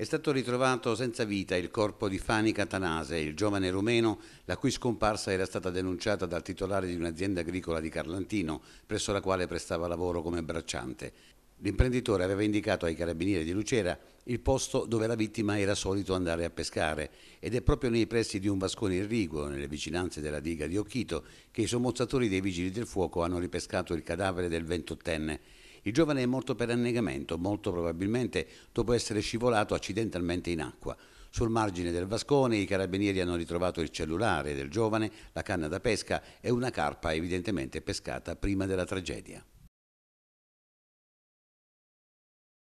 È stato ritrovato senza vita il corpo di Fani Catanase, il giovane rumeno, la cui scomparsa era stata denunciata dal titolare di un'azienda agricola di Carlantino, presso la quale prestava lavoro come bracciante. L'imprenditore aveva indicato ai carabinieri di Lucera il posto dove la vittima era solito andare a pescare ed è proprio nei pressi di un vascone irriguo, nelle vicinanze della diga di Occhito, che i sommozzatori dei vigili del fuoco hanno ripescato il cadavere del ventottenne. Il giovane è morto per annegamento, molto probabilmente dopo essere scivolato accidentalmente in acqua. Sul margine del vascone i carabinieri hanno ritrovato il cellulare del giovane, la canna da pesca e una carpa evidentemente pescata prima della tragedia.